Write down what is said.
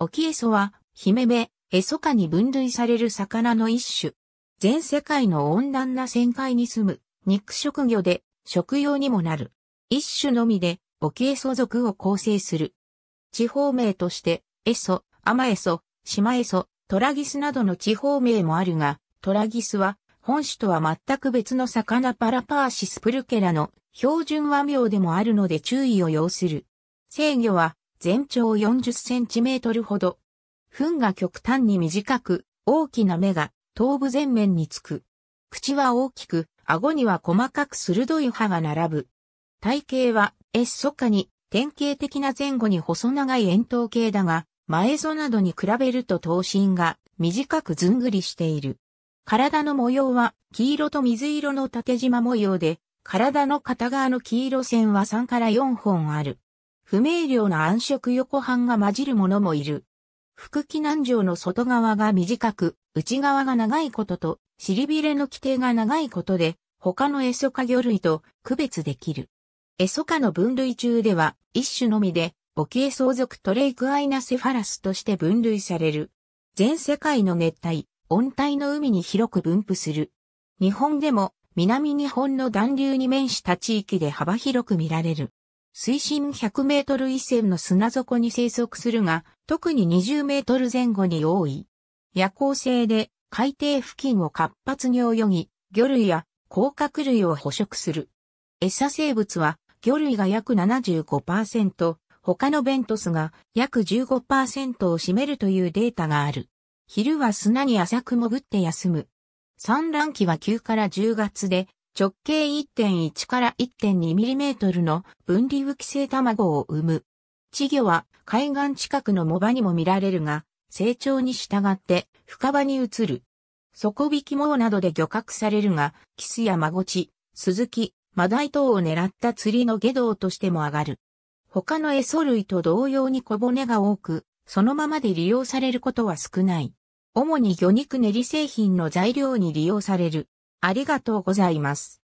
オキエソは、ヒメメ、エソ科に分類される魚の一種。全世界の温暖な旋回に住む肉食魚で食用にもなる。一種のみでオキエソ属を構成する。地方名として、エソ、アマエソ、シマエソ、トラギスなどの地方名もあるが、トラギスは本種とは全く別の魚パラパーシスプルケラの標準和名でもあるので注意を要する。制御は全長40センチメートルほど。糞が極端に短く、大きな目が頭部前面につく。口は大きく、顎には細かく鋭い歯が並ぶ。体型は、越粗かに、典型的な前後に細長い円筒形だが、前ぞなどに比べると頭身が短くずんぐりしている。体の模様は黄色と水色の縦縞模様で、体の片側の黄色線は3から4本ある。不明瞭な暗色横版が混じるものもいる。腹気難上の外側が短く、内側が長いことと、尻びれの規定が長いことで、他のエソ科魚類と区別できる。エソ科の分類中では、一種のみで、オキエソ続トレイクアイナセファラスとして分類される。全世界の熱帯、温帯の海に広く分布する。日本でも、南日本の暖流に面した地域で幅広く見られる。水深100メートル以前の砂底に生息するが、特に20メートル前後に多い。夜行性で海底付近を活発に泳ぎ、魚類や甲殻類を捕食する。餌生物は魚類が約75%、他のベントスが約15%を占めるというデータがある。昼は砂に浅く潜って休む。産卵期は9から10月で、直径1.1から1.2ミリメートルの分離浮き性卵を産む。稚魚は海岸近くの藻場にも見られるが、成長に従って深場に移る。底引き網などで漁獲されるが、キスやマゴチ、スズキ、マダイ等を狙った釣りの下道としても上がる。他の餌類と同様に小骨が多く、そのままで利用されることは少ない。主に魚肉練り製品の材料に利用される。ありがとうございます。